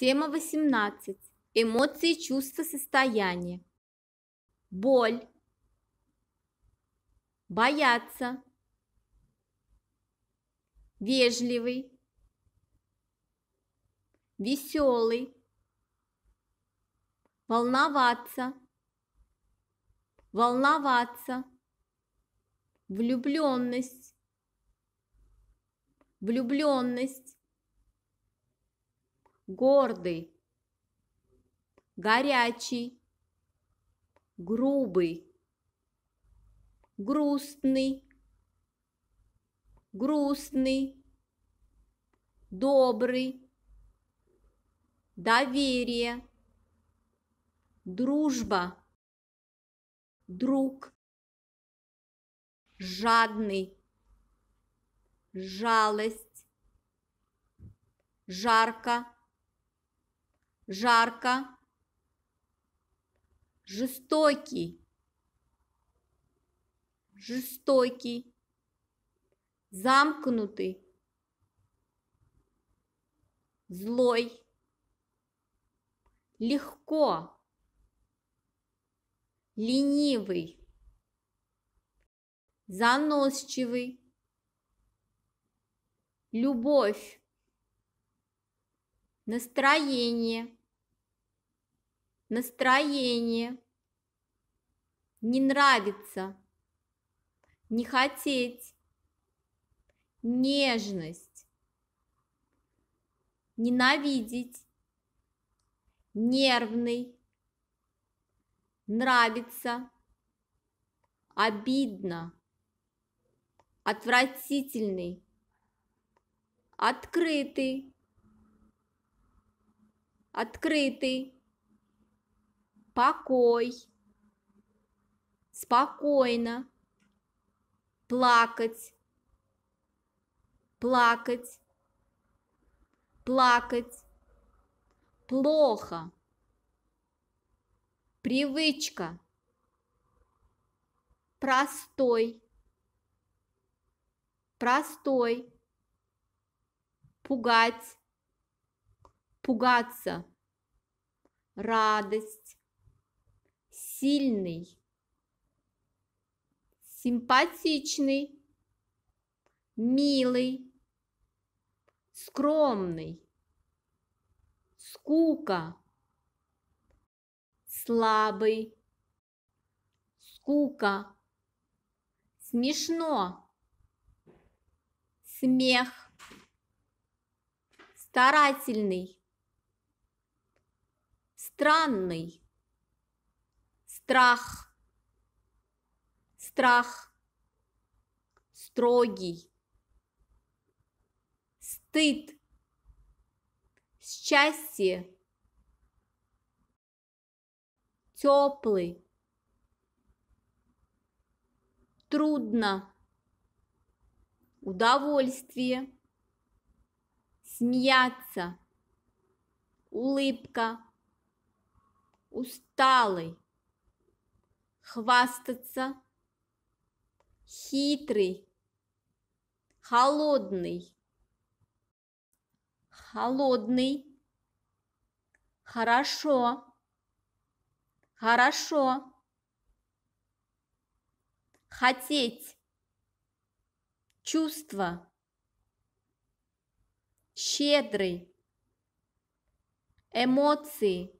Тема 18. Эмоции, чувства, состояние. Боль. Бояться. Вежливый. Веселый. Волноваться. Волноваться. Влюбленность. Влюбленность гордый, горячий, грубый, грустный, грустный, добрый, доверие, дружба, друг, жадный, жалость, жарко, жарко, жестокий, жестокий, замкнутый, злой, легко, ленивый, заносчивый, любовь, настроение – настроение, не нравится, не хотеть, нежность, ненавидеть, нервный, нравится, обидно, отвратительный, открытый, открытый покой, спокойно, плакать, плакать, плакать, плохо, привычка, простой, простой, пугать, пугаться, радость, сильный, симпатичный, милый, скромный, скука, слабый, скука, смешно, смех, старательный, странный, страх, страх, строгий, стыд, счастье, теплый, трудно, удовольствие, смеяться, улыбка, усталый хвастаться, хитрый, холодный, холодный, хорошо, хорошо, хотеть, чувство, щедрый, эмоции –